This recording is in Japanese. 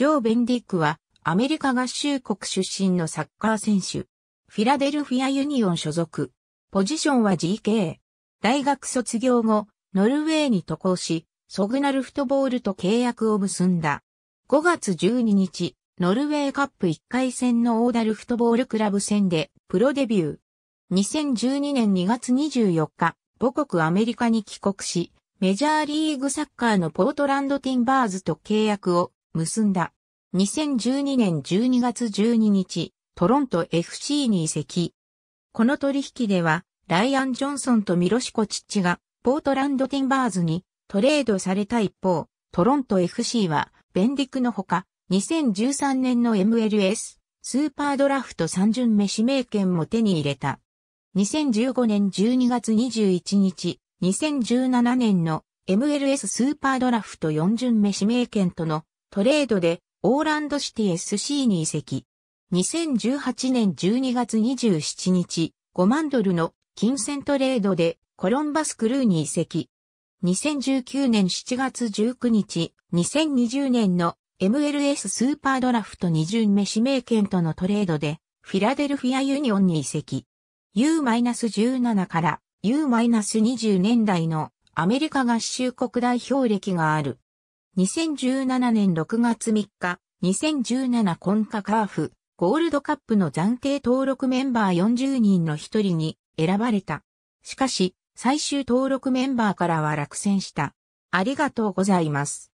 ジョー・ベンディックはアメリカ合衆国出身のサッカー選手。フィラデルフィアユニオン所属。ポジションは GK。大学卒業後、ノルウェーに渡航し、ソグナルフットボールと契約を結んだ。5月12日、ノルウェーカップ1回戦のオーダルフットボールクラブ戦でプロデビュー。2012年2月24日、母国アメリカに帰国し、メジャーリーグサッカーのポートランドティンバーズと契約を結んだ。2012年12月12日、トロント FC に移籍。この取引では、ライアン・ジョンソンとミロシコチッチが、ポートランド・ティンバーズにトレードされた一方、トロント FC は、ベンディクのほか、2013年の MLS、スーパードラフト3巡目指名権も手に入れた。2015年12月21日、2017年の MLS スーパードラフト4巡目指名権とのトレードでオーランドシティ SC に移籍。2018年12月27日、5万ドルの金銭トレードでコロンバスクルーに移籍。2019年7月19日、2020年の MLS スーパードラフト2巡目指名権とのトレードでフィラデルフィアユニオンに移籍。U-17 から U-20 年代のアメリカ合衆国代表歴がある2017年6月3日、2017コンカカーフ、ゴールドカップの暫定登録メンバー40人の一人に選ばれた。しかし、最終登録メンバーからは落選した。ありがとうございます。